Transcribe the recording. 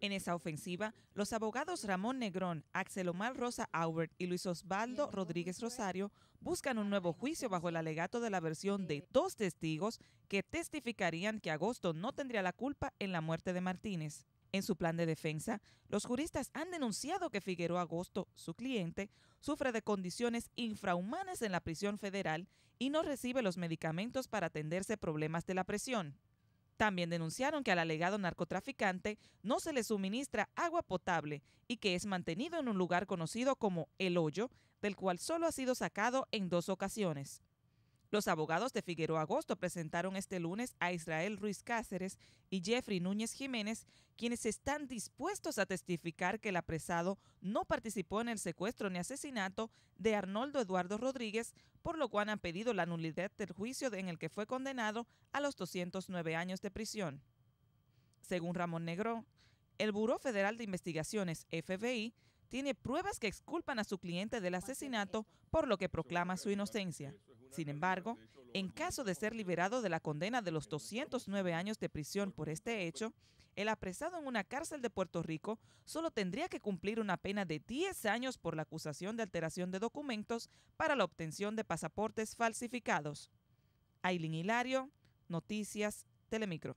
En esa ofensiva, los abogados Ramón Negrón, Axel Omar Rosa Aubert y Luis Osvaldo Rodríguez Rosario buscan un nuevo juicio bajo el alegato de la versión de dos testigos que testificarían que Agosto no tendría la culpa en la muerte de Martínez. En su plan de defensa, los juristas han denunciado que Figueroa Agosto, su cliente, sufre de condiciones infrahumanas en la prisión federal y no recibe los medicamentos para atenderse problemas de la presión. También denunciaron que al alegado narcotraficante no se le suministra agua potable y que es mantenido en un lugar conocido como El Hoyo, del cual solo ha sido sacado en dos ocasiones. Los abogados de Figueroa Agosto presentaron este lunes a Israel Ruiz Cáceres y Jeffrey Núñez Jiménez quienes están dispuestos a testificar que el apresado no participó en el secuestro ni asesinato de Arnoldo Eduardo Rodríguez, por lo cual han pedido la nulidad del juicio en el que fue condenado a los 209 años de prisión. Según Ramón Negro, el Buró Federal de Investigaciones, FBI, tiene pruebas que exculpan a su cliente del asesinato, por lo que proclama su inocencia. Sin embargo, en caso de ser liberado de la condena de los 209 años de prisión por este hecho, el apresado en una cárcel de Puerto Rico solo tendría que cumplir una pena de 10 años por la acusación de alteración de documentos para la obtención de pasaportes falsificados. Ailin Hilario, Noticias, Telemicro.